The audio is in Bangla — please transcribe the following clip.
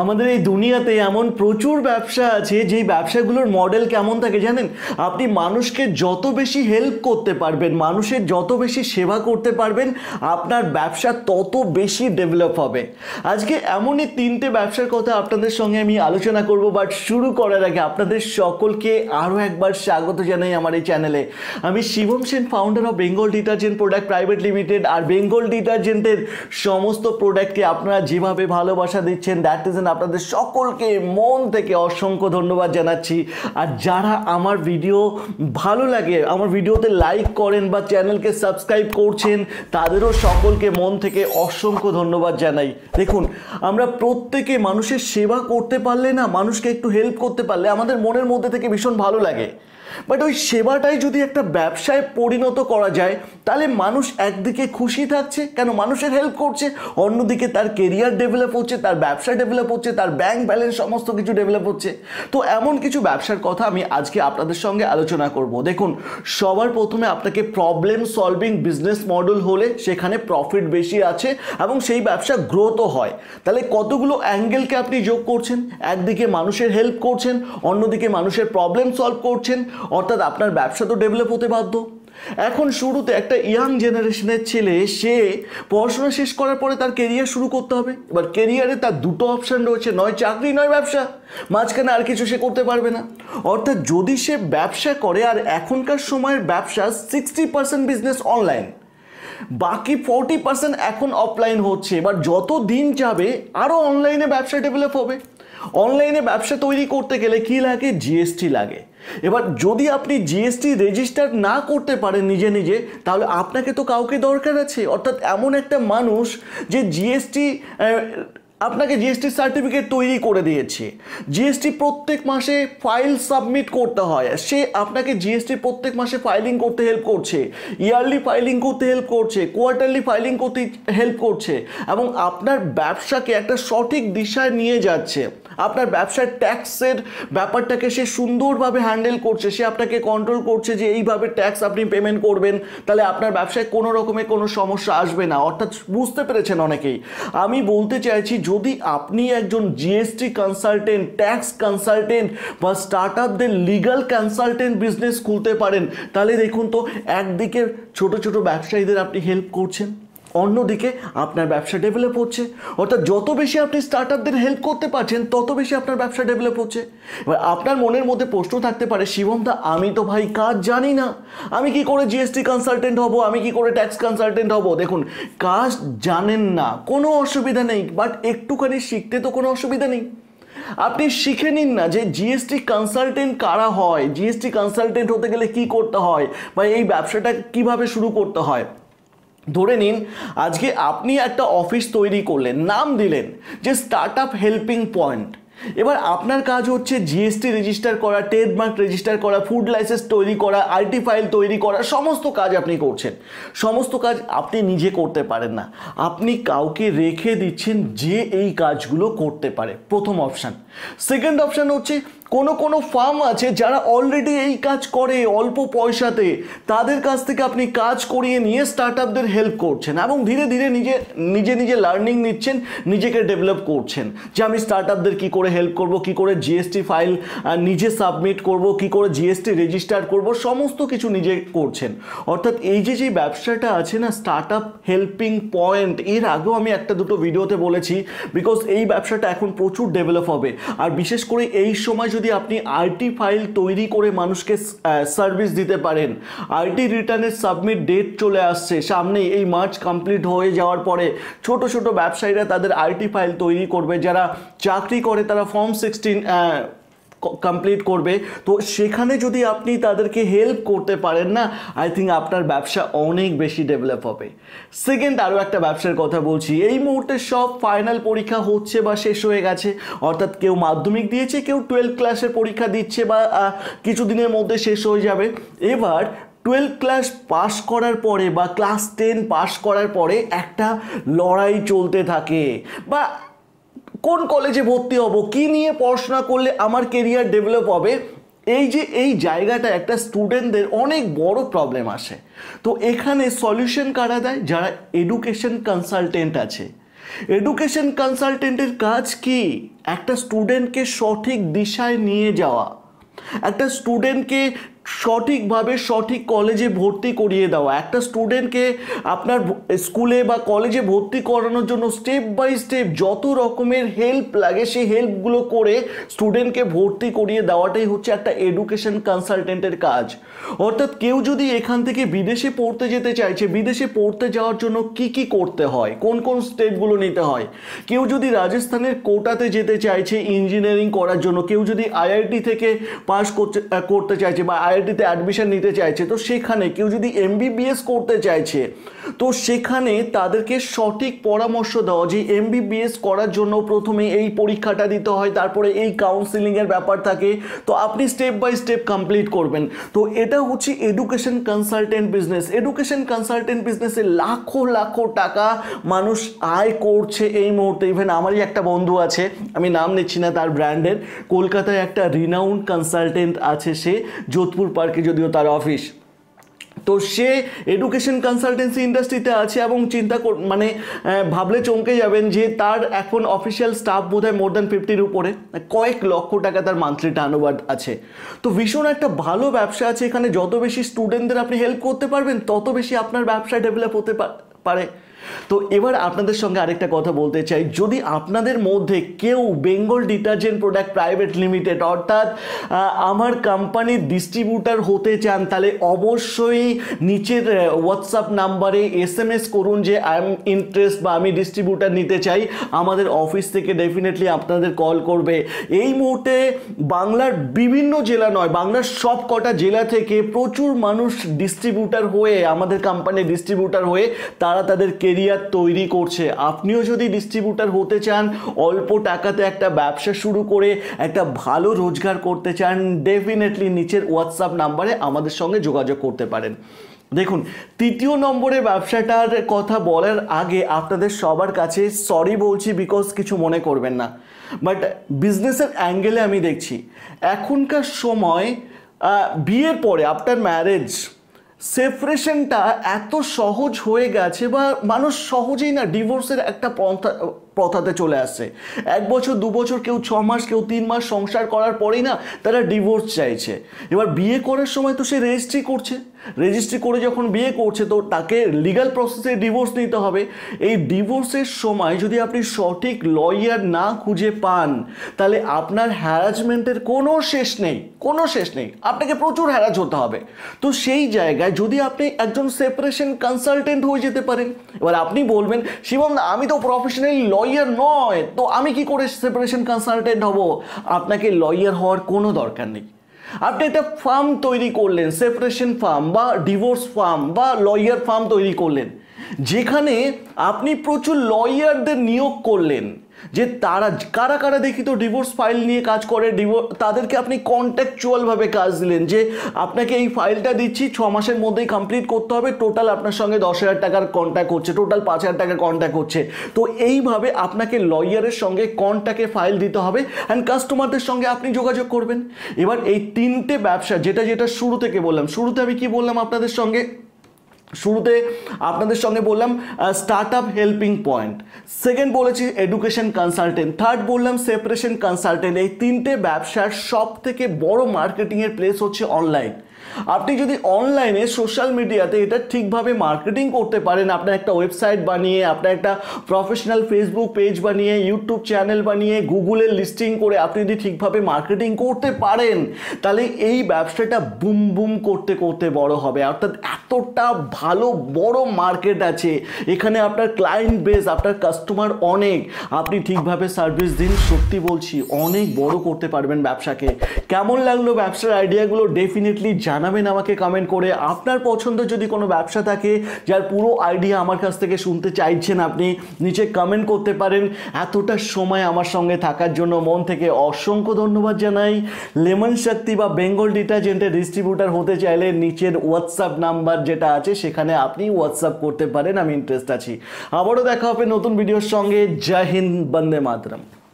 আমাদের এই দুনিয়াতে এমন প্রচুর ব্যবসা আছে যেই ব্যবসাগুলোর মডেল কেমন থাকে জানেন আপনি মানুষকে যত বেশি হেল্প করতে পারবেন মানুষের যত বেশি সেবা করতে পারবেন আপনার ব্যবসা তত বেশি ডেভেলপ হবে আজকে এমনই তিনটে ব্যবসার কথা আপনাদের সঙ্গে আমি আলোচনা করব বাট শুরু করার আগে আপনাদের সকলকে আরও একবার স্বাগত জানাই আমার এই চ্যানেলে আমি Shivam Sen founder of Bengal detergent product private limited আর বেঙ্গল ডিটারজেন্টের সমস্ত প্রোডাক্টকে আপনারা যেভাবে ভালোবাসা দিচ্ছেন দ্যাট ইজ দেখতেছেন আপনাদের সকলকে মন থেকে অসংখ্য ধন্যবাদ জানাচ্ছি আর যারা আমার ভিডিও ভালো লাগে আমার ভিডিওতে লাইক করেন বা চ্যানেলকে সাবস্ক্রাইব করছেন তাদেরও সকলকে মন থেকে অসংখ্য ধন্যবাদ জানাই দেখুন আমরা প্রত্যেকে মানুষের সেবা করতে পারলে না মানুষকে একটু হেল্প করতে পারলে আমাদের মনের মধ্যে থেকে ভীষণ ভালো লাগে বাট ওই সেবাটাই যদি একটা ব্যবসায় পরিণত করা যায় তাহলে মানুষ একদিকে খুশি থাকছে কেন মানুষের হেল্প করছে অন্যদিকে তার কেরিয়ার ডেভেলপ হচ্ছে তার ব্যবসা ডেভেলপ হচ্ছে তার ব্যাংক ব্যালেন্স সমস্ত কিছু ডেভেলপ হচ্ছে তো এমন কিছু ব্যবসার কথা আমি আজকে আপনাদের সঙ্গে আলোচনা করব দেখুন সবার প্রথমে আপনাকে প্রবলেম সলভিং বিজনেস মডেল হলে সেখানে প্রফিট বেশি আছে এবং সেই ব্যবসা গ্রোথও হয় তাহলে কতগুলো অ্যাঙ্গেলকে আপনি যোগ করছেন একদিকে মানুষের হেল্প করছেন অন্যদিকে মানুষের প্রবলেম সলভ করছেন অর্থাৎ আপনার ব্যবসা তো ডেভেলপ হতে বাধ্য এখন শুরুতে একটা ইয়াং জেনারেশনের ছেলে সে পড়াশোনা শেষ করার পরে তার কেরিয়ার শুরু করতে হবে এবার কেরিয়ারে তার দুটো অপশান রয়েছে নয় চাকরি নয় ব্যবসা মাঝখানে আর কিছু সে করতে পারবে না অর্থাৎ যদি সে ব্যবসা করে আর এখনকার সময়ের ব্যবসা সিক্সটি পার্সেন্ট বিজনেস অনলাইন বাকি ফোরটি পার্সেন্ট এখন অফলাইন হচ্ছে এবার যত দিন যাবে আরও অনলাইনে ব্যবসা ডেভেলপ হবে অনলাইনে ব্যবসা তৈরি করতে গেলে কী লাগে জিএসটি লাগে এবার যদি আপনি জিএসটি রেজিস্টার না করতে পারেন নিজে নিজে তাহলে আপনাকে তো কাউকে দরকার আছে অর্থাৎ এমন একটা মানুষ যে জিএসটি আপনাকে জিএসটি সার্টিফিকেট তৈরি করে দিয়েছে জিএসটি প্রত্যেক মাসে ফাইল সাবমিট করতে হয় সে আপনাকে জিএসটি প্রত্যেক মাসে ফাইলিং করতে হেল্প করছে ইয়ারলি ফাইলিং করতে হেল্প করছে কোয়ার্টারলি ফাইলিং করতে হেল্প করছে এবং আপনার ব্যবসাকে একটা সঠিক দিশায় নিয়ে যাচ্ছে আপনার ব্যবসার ট্যাক্সের ব্যাপারটাকে সে সুন্দরভাবে হ্যান্ডেল করছে সে আপনাকে কন্ট্রোল করছে যে এইভাবে ট্যাক্স আপনি পেমেন্ট করবেন তাহলে আপনার ব্যবসায় কোনো রকমের কোনো সমস্যা আসবে না অর্থাৎ বুঝতে পেরেছেন অনেকেই আমি বলতে চাইছি যদি আপনি একজন জিএসটি কনসালটেন্ট ট্যাক্স কনসালটেন্ট বা স্টার্ট আপদের লিগাল কনসালটেন্ট বিজনেস খুলতে পারেন তাহলে দেখুন তো একদিকে ছোট ছোট ব্যবসায়ীদের আপনি হেল্প করছেন অন্যদিকে আপনার ব্যবসা ডেভেলপ হচ্ছে অর্থাৎ যত বেশি আপনি স্টার্ট আপদের হেল্প করতে পারছেন তত বেশি আপনার ব্যবসা ডেভেলপ হচ্ছে এবার আপনার মনের মধ্যে প্রশ্ন থাকতে পারে দা আমি তো ভাই কাজ জানি না আমি কি করে জিএসটি কনসালটেন্ট হব আমি কি করে ট্যাক্স কনসালটেন্ট হব দেখুন কাজ জানেন না কোনো অসুবিধা নেই বাট একটুখানি শিখতে তো কোনো অসুবিধা নেই আপনি শিখে নিন না যে জিএসটি কনসালটেন্ট কারা হয় জিএসটি কনসালটেন্ট হতে গেলে কি করতে হয় বা এই ব্যবসাটা কিভাবে শুরু করতে হয় ধরে নিন আজকে আপনি একটা অফিস তৈরি করলেন নাম দিলেন যে স্টার্ট আপ হেল্পিং পয়েন্ট এবার আপনার কাজ হচ্ছে জিএসটি রেজিস্টার করা ট্রেডমার্ক রেজিস্টার করা ফুড লাইসেন্স তৈরি করা আইটি ফাইল তৈরি করা সমস্ত কাজ আপনি করছেন সমস্ত কাজ আপনি নিজে করতে পারেন না আপনি কাউকে রেখে দিচ্ছেন যে এই কাজগুলো করতে পারে প্রথম অপশান সেকেন্ড অপশান হচ্ছে কোনো কোনো ফার্ম আছে যারা অলরেডি এই কাজ করে অল্প পয়সাতে তাদের কাছ থেকে আপনি কাজ করিয়ে নিয়ে স্টার্ট আপদের হেল্প করছেন এবং ধীরে ধীরে নিজে নিজে নিজে লার্নিং নিচ্ছেন নিজেকে ডেভেলপ করছেন যে আমি স্টার্ট আপদের কী করে হেল্প করব কি করে জিএসটি ফাইল নিজে সাবমিট করব কি করে জিএসটি রেজিস্টার করব সমস্ত কিছু নিজে করছেন অর্থাৎ এই যে যে ব্যবসাটা আছে না স্টার্ট আপ হেল্পিং পয়েন্ট এর আগেও আমি একটা দুটো ভিডিওতে বলেছি বিকজ এই ব্যবসাটা এখন প্রচুর ডেভেলপ হবে আর বিশেষ করে এই সময় যদি আপনি আরটি ফাইল তৈরি করে মানুষকে সার্ভিস দিতে পারেন আরটি রিটার্নের সাবমিট ডেট চলে আসছে সামনে এই মার্চ কমপ্লিট হয়ে যাওয়ার পরে ছোট ছোট ব্যবসায়ীরা তাদের আরটি ফাইল তৈরি করবে যারা চাকরি করে তারা ফর্ম সিক্সটিন কমপ্লিট করবে তো সেখানে যদি আপনি তাদেরকে হেল্প করতে পারেন না আই থিঙ্ক আপনার ব্যবসা অনেক বেশি ডেভেলপ হবে সেকেন্ড আরও একটা ব্যবসার কথা বলছি এই মুহূর্তে সব ফাইনাল পরীক্ষা হচ্ছে বা শেষ হয়ে গেছে অর্থাৎ কেউ মাধ্যমিক দিয়েছে কেউ টুয়েলভ ক্লাসের পরীক্ষা দিচ্ছে বা কিছুদিনের মধ্যে শেষ হয়ে যাবে এবার টুয়েলভ ক্লাস পাশ করার পরে বা ক্লাস টেন পাশ করার পরে একটা লড়াই চলতে থাকে বা কোন কলেজে ভর্তি হব কি নিয়ে পড়াশোনা করলে আমার কেরিয়ার ডেভেলপ হবে এই যে এই জায়গাটা একটা স্টুডেন্টদের অনেক বড় প্রবলেম আসে তো এখানে সলিউশন কারা দেয় যারা এডুকেশন কনসালটেন্ট আছে এডুকেশন কনসালটেন্টের কাজ কি একটা স্টুডেন্টকে সঠিক দিশায় নিয়ে যাওয়া একটা স্টুডেন্টকে সঠিকভাবে সঠিক কলেজে ভর্তি করিয়ে দেওয়া একটা স্টুডেন্টকে আপনার স্কুলে বা কলেজে ভর্তি করানোর জন্য স্টেপ বাই স্টেপ যত রকমের হেল্প লাগে সেই হেল্পগুলো করে স্টুডেন্টকে ভর্তি করিয়ে দেওয়াটাই হচ্ছে একটা এডুকেশন কনসালটেন্টের কাজ অর্থাৎ কেউ যদি এখান থেকে বিদেশে পড়তে যেতে চাইছে বিদেশে পড়তে যাওয়ার জন্য কি কি করতে হয় কোন কোন স্টেপগুলো নিতে হয় কেউ যদি রাজস্থানের কোটাতে যেতে চাইছে ইঞ্জিনিয়ারিং করার জন্য কেউ যদি আইআইটি থেকে পাশ করতে চাইছে বা আই আইআইটিতে অ্যাডমিশন নিতে চাইছে তো সেখানে কেউ যদি এমবিবিএস করতে চাইছে তো সেখানে তাদেরকে সঠিক পরামর্শ দেওয়া যে এমবিবিএস করার জন্য প্রথমে এই পরীক্ষাটা দিতে হয় তারপরে এই কাউন্সিলিংয়ের ব্যাপার থাকে তো আপনি স্টেপ বাই স্টেপ কমপ্লিট করবেন তো এটা হচ্ছে education consultant business education consultant বিজনেসে লাখো লাখো টাকা মানুষ আয় করছে এই মুহূর্তে ইভেন আমারই একটা বন্ধু আছে আমি নাম নিচ্ছি না তার ব্র্যান্ডের কলকাতায় একটা রিনাউন্ড কনসালটেন্ট আছে সে যোধপুর মধুপুর পার্কে যদিও তার অফিস তো সে এডুকেশন কনসালটেন্সি ইন্ডাস্ট্রিতে আছে এবং চিন্তা মানে ভাবলে চমকে যাবেন যে তার এখন অফিসিয়াল স্টাফ বোধহয় মোর দ্যান ফিফটির উপরে মানে কয়েক লক্ষ টাকা তার মান্থলি টার্নওভার আছে তো ভীষণ একটা ভালো ব্যবসা আছে এখানে যত বেশি স্টুডেন্টদের আপনি হেল্প করতে পারবেন তত বেশি আপনার ব্যবসা ডেভেলপ হতে পারে তো এবার আপনাদের সঙ্গে আরেকটা কথা বলতে চাই যদি আপনাদের মধ্যে কেউ Bengal detergent product private limited অর্থাৎ আমার কোম্পানির ডিস্ট্রিবিউটার হতে চান তাহলে অবশ্যই নিচের হোয়াটসঅ্যাপ নাম্বারে এস এম এস করুন যে আই এম ইন্টারেস্ট বা আমি ডিস্ট্রিবিউটার নিতে চাই আমাদের অফিস থেকে ডেফিনেটলি আপনাদের কল করবে এই মুহূর্তে বাংলার বিভিন্ন জেলা নয় বাংলার সব কটা জেলা থেকে প্রচুর মানুষ ডিস্ট্রিবিউটার হয়ে আমাদের কোম্পানির ডিস্ট্রিবিউটার হয়ে তারা তাদের কেরিয়ার তৈরি করছে আপনিও যদি ডিস্ট্রিবিউটার হতে চান অল্প টাকাতে একটা ব্যবসা শুরু করে একটা ভালো রোজগার করতে চান ডেফিনেটলি নিচের হোয়াটসঅ্যাপ নাম্বারে আমাদের সঙ্গে যোগাযোগ করতে পারেন দেখুন তৃতীয় নম্বরে ব্যবসাটার কথা বলার আগে আপনাদের সবার কাছে সরি বলছি বিকজ কিছু মনে করবেন না বাট বিজনেসের অ্যাঙ্গেলে আমি দেখছি এখনকার সময় বিয়ের পরে আফটার ম্যারেজ সেপারেশনটা এত সহজ হয়ে গেছে বা মানুষ সহজেই না ডিভোর্সের একটা পন্থা প্রথাতে চলে আসছে এক বছর দু বছর কেউ ছ মাস কেউ তিন মাস সংসার করার পরেই না তারা ডিভোর্স চাইছে এবার বিয়ে করার সময় তো সে রেজিস্ট্রি করছে রেজিস্ট্রি করে যখন বিয়ে করছে তো তাকে লিগাল প্রসেসে ডিভোর্স নিতে হবে এই ডিভোর্সের সময় যদি আপনি সঠিক লয়ার না খুঁজে পান তাহলে আপনার হ্যারাসমেন্টের কোনো শেষ নেই কোনো শেষ নেই আপনাকে প্রচুর হ্যারাস হতে হবে তো সেই জায়গায় যদি আপনি একজন সেপারেশন কনসালটেন্ট হয়ে যেতে পারেন এবার আপনি বলবেন শিবম আমি তো প্রফেশনালি লয়ার নয় তো আমি কি করে সেপারেশন কনসালটেন্ট হব আপনাকে লয়ার হওয়ার কোনো দরকার নেই আপনি একটা ফার্ম তৈরি করলেন সেপারেশন ফার্ম বা ডিভোর্স ফার্ম বা লয়ার ফার্ম তৈরি করলেন যেখানে আপনি প্রচুর লয়ারদের নিয়োগ করলেন যে তারা কারা কারা দেখি তো ডিভোর্স ফাইল নিয়ে কাজ করে তাদেরকে আপনি কন্ট্যাকচুয়ালভাবে কাজ দিলেন যে আপনাকে এই ফাইলটা দিচ্ছি ছ মাসের মধ্যেই কমপ্লিট করতে হবে টোটাল আপনার সঙ্গে দশ হাজার টাকার কন্ট্যাক্ট হচ্ছে টোটাল পাঁচ হাজার টাকার কন্ট্যাক্ট হচ্ছে তো এইভাবে আপনাকে লয়ারের সঙ্গে কন্ট্যাক্টে ফাইল দিতে হবে অ্যান্ড কাস্টমারদের সঙ্গে আপনি যোগাযোগ করবেন এবার এই তিনটে ব্যবসা যেটা যেটা শুরু থেকে বললাম শুরুতে আমি কি বললাম আপনাদের সঙ্গে শুরুতে আপনাদের সঙ্গে বললাম startup helping point second বলেছি এডুকেশন কনসালটেন্ট থার্ড বললাম সেপারেশন কনসালটেন্ট এই তিনটে ব্যবসার সব থেকে বড় মার্কেটিংয়ের প্লেস হচ্ছে অনলাইন আপনি যদি অনলাইনে সোশ্যাল মিডিয়াতে এটা ঠিকভাবে মার্কেটিং করতে পারেন আপনার একটা ওয়েবসাইট বানিয়ে আপনার একটা প্রফেশনাল ফেসবুক পেজ বানিয়ে ইউটিউব চ্যানেল বানিয়ে গুগলের লিস্টিং করে আপনি যদি ঠিকভাবে মার্কেটিং করতে পারেন তাহলে এই ব্যবসাটা বুম বুম করতে করতে বড় হবে অর্থাৎ এতটা ভালো বড় মার্কেট আছে এখানে আপনার ক্লায়েন্ট বেস আপনার কাস্টমার অনেক আপনি ঠিকভাবে সার্ভিস দিন সত্যি বলছি অনেক বড় করতে পারবেন ব্যবসাকে কেমন লাগলো ব্যবসার আইডিয়াগুলো ডেফিনেটলি জান জানাবেন আমাকে কমেন্ট করে আপনার পছন্দ যদি কোনো ব্যবসা থাকে যার পুরো আইডিয়া আমার কাছ থেকে শুনতে চাইছেন আপনি নিচে কমেন্ট করতে পারেন এতটা সময় আমার সঙ্গে থাকার জন্য মন থেকে অসংখ্য ধন্যবাদ জানাই লেমন শক্তি বা বেঙ্গল ডিটারজেন্টের ডিস্ট্রিবিউটার হতে চাইলে নিচের হোয়াটসঅ্যাপ নাম্বার যেটা আছে সেখানে আপনি হোয়াটসঅ্যাপ করতে পারেন আমি ইন্টারেস্ট আছি আবারও দেখা হবে নতুন ভিডিওর সঙ্গে জয় হিন্দ বন্দে মাতরম